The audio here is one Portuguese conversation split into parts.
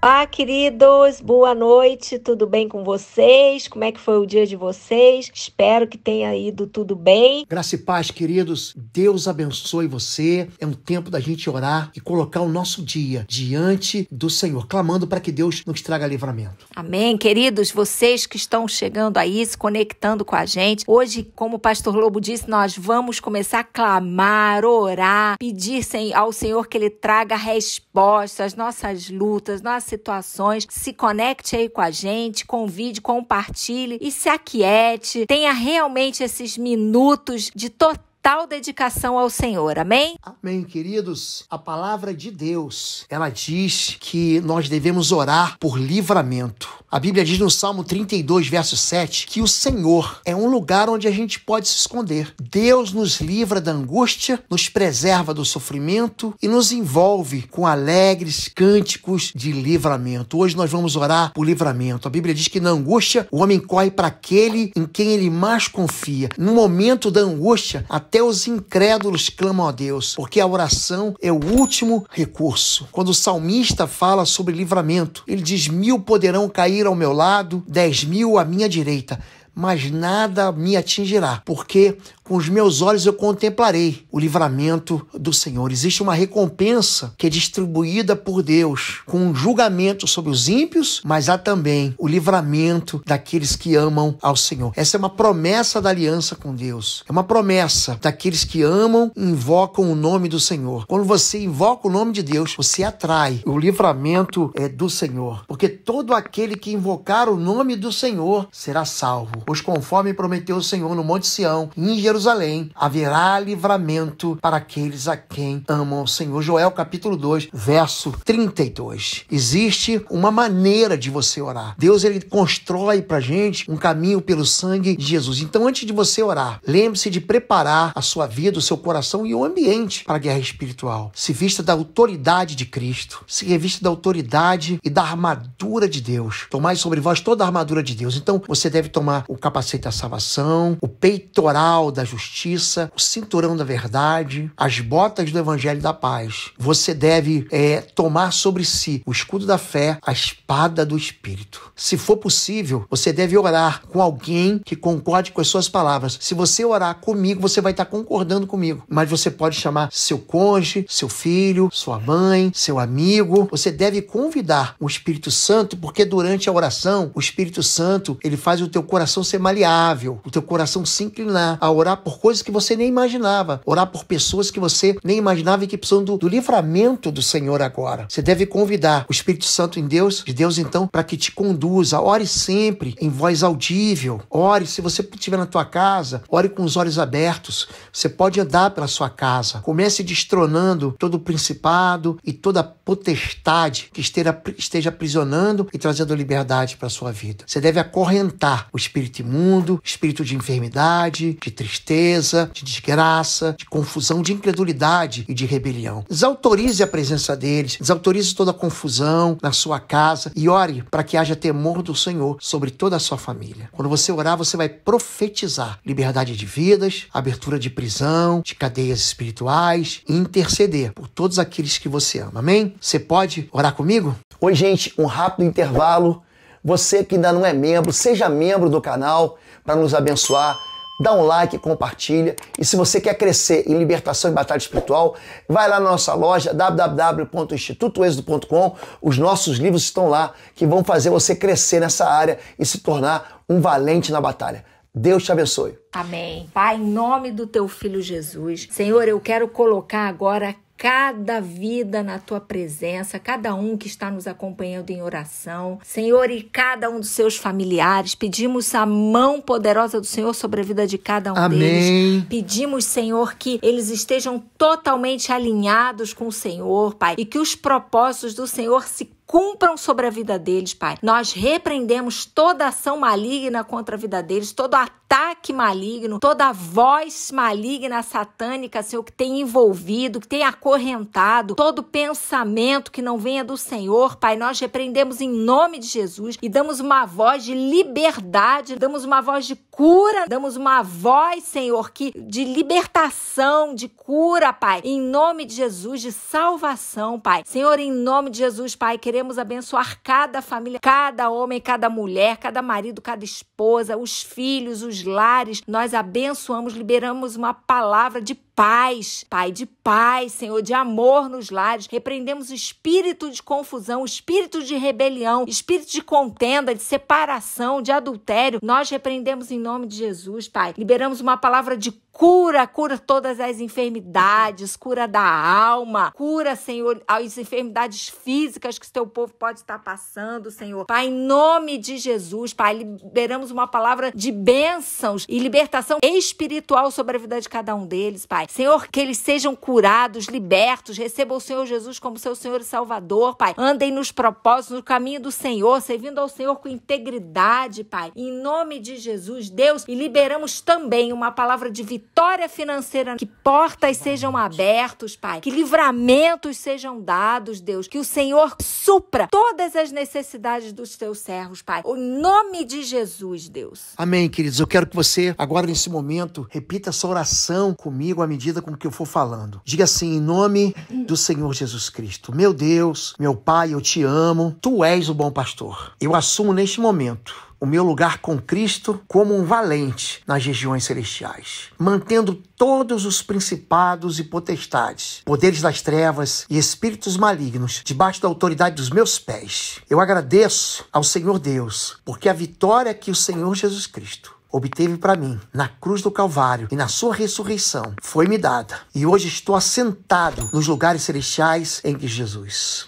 Olá, ah, queridos, boa noite, tudo bem com vocês? Como é que foi o dia de vocês? Espero que tenha ido tudo bem. Graça e paz, queridos, Deus abençoe você. É um tempo da gente orar e colocar o nosso dia diante do Senhor, clamando para que Deus nos traga livramento. Amém, queridos, vocês que estão chegando aí, se conectando com a gente. Hoje, como o pastor Lobo disse, nós vamos começar a clamar, orar, pedir ao Senhor que Ele traga respostas às nossas lutas, nossas situações, se conecte aí com a gente, convide, compartilhe e se aquiete. Tenha realmente esses minutos de total total dedicação ao Senhor. Amém? Amém, queridos. A palavra de Deus, ela diz que nós devemos orar por livramento. A Bíblia diz no Salmo 32, verso 7, que o Senhor é um lugar onde a gente pode se esconder. Deus nos livra da angústia, nos preserva do sofrimento e nos envolve com alegres cânticos de livramento. Hoje nós vamos orar por livramento. A Bíblia diz que na angústia o homem corre para aquele em quem ele mais confia. No momento da angústia, até até os incrédulos clamam a Deus, porque a oração é o último recurso. Quando o salmista fala sobre livramento, ele diz: mil poderão cair ao meu lado, dez mil à minha direita mas nada me atingirá, porque com os meus olhos eu contemplarei o livramento do Senhor. Existe uma recompensa que é distribuída por Deus, com um julgamento sobre os ímpios, mas há também o livramento daqueles que amam ao Senhor. Essa é uma promessa da aliança com Deus. É uma promessa daqueles que amam e invocam o nome do Senhor. Quando você invoca o nome de Deus, você atrai o livramento é do Senhor, porque todo aquele que invocar o nome do Senhor será salvo, pois conforme prometeu o Senhor no Monte Sião, em Jerusalém, Jerusalém haverá livramento para aqueles a quem amam o Senhor. Joel capítulo 2, verso 32. Existe uma maneira de você orar. Deus ele constrói pra gente um caminho pelo sangue de Jesus. Então antes de você orar, lembre-se de preparar a sua vida, o seu coração e o ambiente para a guerra espiritual. Se vista da autoridade de Cristo, se revista da autoridade e da armadura de Deus. Tomai sobre vós toda a armadura de Deus. Então você deve tomar o capacete da salvação, o peitoral da justiça, o cinturão da verdade, as botas do evangelho da paz. Você deve é, tomar sobre si o escudo da fé, a espada do espírito. Se for possível, você deve orar com alguém que concorde com as suas palavras. Se você orar comigo, você vai estar concordando comigo. Mas você pode chamar seu cônjuge, seu filho, sua mãe, seu amigo. Você deve convidar o Espírito Santo, porque durante a oração, o Espírito Santo, ele faz o teu coração ser maleável, o teu coração se inclinar a orar por coisas que você nem imaginava, orar por pessoas que você nem imaginava e que precisam do, do livramento do Senhor agora. Você deve convidar o Espírito Santo em Deus, de Deus então, para que te conduza. Ore sempre em voz audível. Ore se você estiver na tua casa, ore com os olhos abertos. Você pode andar pela sua casa. Comece destronando todo o principado e toda a potestade que esteja, esteja aprisionando e trazendo liberdade para a sua vida. Você deve acorrentar o espírito imundo, espírito de enfermidade, de tristeza tristeza, de desgraça, de confusão, de incredulidade e de rebelião. Desautorize a presença deles, desautorize toda a confusão na sua casa e ore para que haja temor do Senhor sobre toda a sua família. Quando você orar, você vai profetizar liberdade de vidas, abertura de prisão, de cadeias espirituais e interceder por todos aqueles que você ama. Amém? Você pode orar comigo? Oi, gente, um rápido intervalo. Você que ainda não é membro, seja membro do canal para nos abençoar dá um like, compartilha. E se você quer crescer em libertação e batalha espiritual, vai lá na nossa loja www.institutoexodo.com. Os nossos livros estão lá que vão fazer você crescer nessa área e se tornar um valente na batalha. Deus te abençoe. Amém. Pai, em nome do teu filho Jesus, Senhor, eu quero colocar agora cada vida na tua presença, cada um que está nos acompanhando em oração, Senhor, e cada um dos seus familiares. Pedimos a mão poderosa do Senhor sobre a vida de cada um Amém. deles. Pedimos, Senhor, que eles estejam totalmente alinhados com o Senhor, Pai, e que os propósitos do Senhor se cumpram sobre a vida deles, Pai. Nós repreendemos toda ação maligna contra a vida deles, todo ataque maligno, toda voz maligna, satânica, Senhor, que tem envolvido, que tem acorrentado, todo pensamento que não venha do Senhor, Pai. Nós repreendemos em nome de Jesus e damos uma voz de liberdade, damos uma voz de cura, damos uma voz, Senhor, que de libertação, de cura, Pai. Em nome de Jesus, de salvação, Pai. Senhor, em nome de Jesus, Pai, queremos queremos abençoar cada família, cada homem, cada mulher, cada marido, cada esposa, os filhos, os lares. Nós abençoamos, liberamos uma palavra de paz, Pai de paz, Senhor de amor nos lares. Repreendemos o espírito de confusão, o espírito de rebelião, espírito de contenda, de separação, de adultério. Nós repreendemos em nome de Jesus, Pai. Liberamos uma palavra de cura, cura todas as enfermidades, cura da alma, cura, Senhor, as enfermidades físicas que o teu povo pode estar passando, Senhor. Pai, em nome de Jesus, Pai, liberamos uma palavra de bênçãos e libertação espiritual sobre a vida de cada um deles, Pai. Senhor, que eles sejam curados, libertos, recebam o Senhor Jesus como seu Senhor e Salvador, Pai. Andem nos propósitos, no caminho do Senhor, servindo ao Senhor com integridade, Pai. Em nome de Jesus, Deus, e liberamos também uma palavra de vitória financeira, que portas sejam abertos, Pai, que livramentos sejam dados, Deus, que o Senhor supra todas as necessidades dos teus servos, Pai. Em nome de Jesus, Deus. Amém, queridos. Eu quero que você, agora nesse momento, repita essa oração comigo, amém medida com que eu for falando. Diga assim, em nome do Senhor Jesus Cristo. Meu Deus, meu Pai, eu te amo. Tu és o bom pastor. Eu assumo neste momento o meu lugar com Cristo como um valente nas regiões celestiais, mantendo todos os principados e potestades, poderes das trevas e espíritos malignos debaixo da autoridade dos meus pés. Eu agradeço ao Senhor Deus, porque a vitória que o Senhor Jesus Cristo obteve para mim na cruz do Calvário e na sua ressurreição foi-me dada. E hoje estou assentado nos lugares celestiais em que Jesus.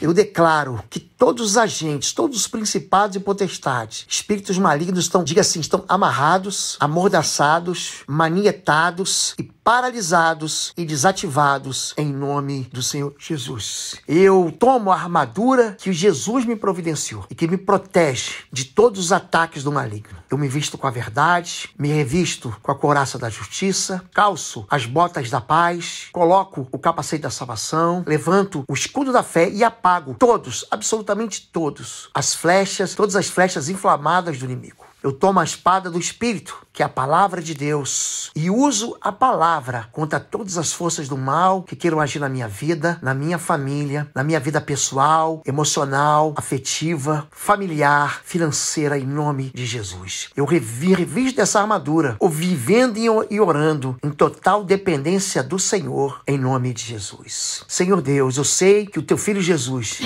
Eu declaro que todos os agentes, todos os principados e potestades, espíritos malignos estão, diga assim, estão amarrados, amordaçados, manietados e paralisados e desativados em nome do Senhor Jesus. Eu tomo a armadura que Jesus me providenciou e que me protege de todos os ataques do maligno. Eu me visto com a verdade, me revisto com a couraça da justiça, calço as botas da paz, coloco o capacete da salvação, levanto o escudo da fé e apago todos, absolutamente absolutamente todos as flechas, todas as flechas inflamadas do inimigo. Eu tomo a espada do Espírito, que é a palavra de Deus, e uso a palavra contra todas as forças do mal que queiram agir na minha vida, na minha família, na minha vida pessoal, emocional, afetiva, familiar, financeira, em nome de Jesus. Eu revisto dessa armadura, ou vivendo e orando em total dependência do Senhor, em nome de Jesus. Senhor Deus, eu sei que o teu filho Jesus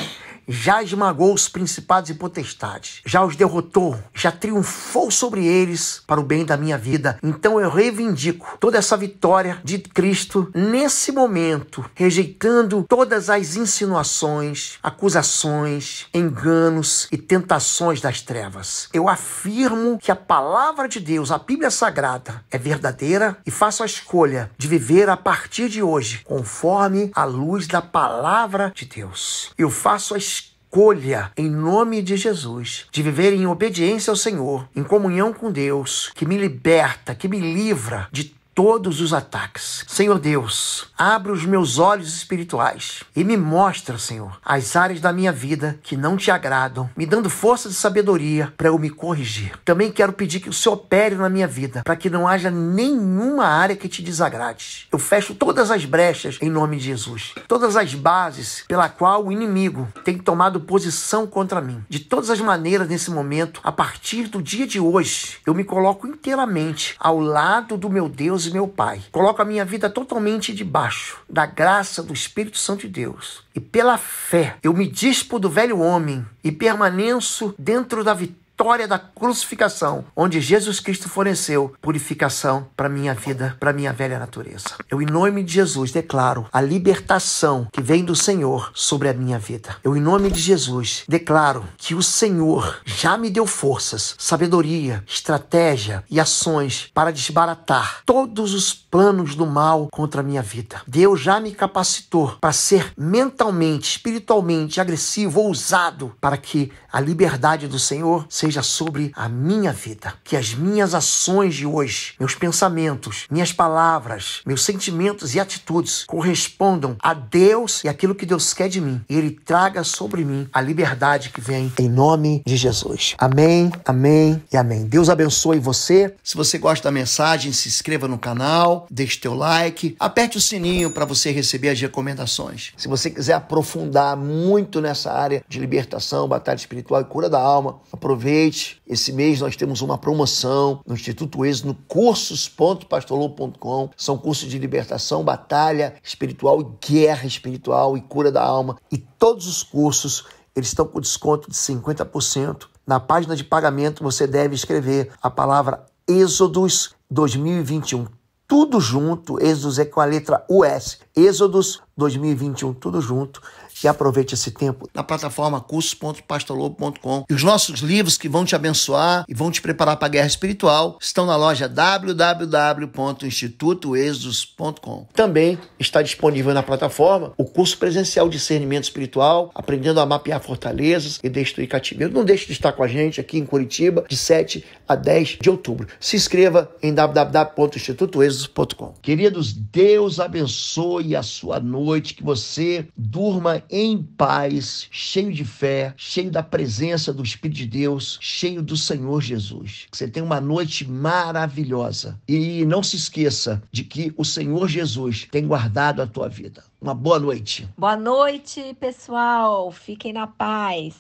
já esmagou os principados e potestades, já os derrotou, já triunfou sobre eles para o bem da minha vida. Então eu reivindico toda essa vitória de Cristo nesse momento, rejeitando todas as insinuações, acusações, enganos e tentações das trevas. Eu afirmo que a palavra de Deus, a Bíblia Sagrada, é verdadeira e faço a escolha de viver a partir de hoje conforme a luz da palavra de Deus. Eu faço a escolha escolha, em nome de Jesus, de viver em obediência ao Senhor, em comunhão com Deus, que me liberta, que me livra de todos os ataques. Senhor Deus, abre os meus olhos espirituais e me mostra, Senhor, as áreas da minha vida que não te agradam, me dando força de sabedoria para eu me corrigir. Também quero pedir que o Senhor opere na minha vida, para que não haja nenhuma área que te desagrade. Eu fecho todas as brechas em nome de Jesus, todas as bases pela qual o inimigo tem tomado posição contra mim. De todas as maneiras, nesse momento, a partir do dia de hoje, eu me coloco inteiramente ao lado do meu Deus meu Pai. Coloco a minha vida totalmente debaixo da graça do Espírito Santo de Deus. E pela fé, eu me dispo do velho homem e permaneço dentro da vitória vitória da crucificação, onde Jesus Cristo forneceu purificação para minha vida, para minha velha natureza. Eu, em nome de Jesus, declaro a libertação que vem do Senhor sobre a minha vida. Eu, em nome de Jesus, declaro que o Senhor já me deu forças, sabedoria, estratégia e ações para desbaratar todos os planos do mal contra a minha vida. Deus já me capacitou para ser mentalmente, espiritualmente agressivo, ousado, para que a liberdade do Senhor seja seja sobre a minha vida, que as minhas ações de hoje, meus pensamentos, minhas palavras, meus sentimentos e atitudes correspondam a Deus e aquilo que Deus quer de mim. E Ele traga sobre mim a liberdade que vem em nome de Jesus. Amém, amém e amém. Deus abençoe você. Se você gosta da mensagem, se inscreva no canal, deixe teu like, aperte o sininho para você receber as recomendações. Se você quiser aprofundar muito nessa área de libertação, batalha espiritual e cura da alma, aproveite aproveite. Esse mês nós temos uma promoção no Instituto Ex no cursos.pastorlou.com. São cursos de libertação, batalha espiritual e guerra espiritual e cura da alma. E todos os cursos eles estão com desconto de 50%. Na página de pagamento você deve escrever a palavra Êxodos 2021. Tudo junto, Êxodos é com a letra US. Êxodos 2021, tudo junto e aproveite esse tempo na plataforma cursos.pastolobo.com. E os nossos livros que vão te abençoar e vão te preparar para a guerra espiritual estão na loja www.institutoexodus.com. Também está disponível na plataforma o curso presencial Discernimento Espiritual, aprendendo a mapear fortalezas e destruir cativeiro. Não deixe de estar com a gente aqui em Curitiba de 7 a 10 de outubro. Se inscreva em www.institutoexodus.com. Queridos, Deus abençoe a sua noite, que você durma em paz, cheio de fé, cheio da presença do Espírito de Deus, cheio do Senhor Jesus. Que você tenha uma noite maravilhosa. E não se esqueça de que o Senhor Jesus tem guardado a tua vida. Uma boa noite. Boa noite, pessoal. Fiquem na paz.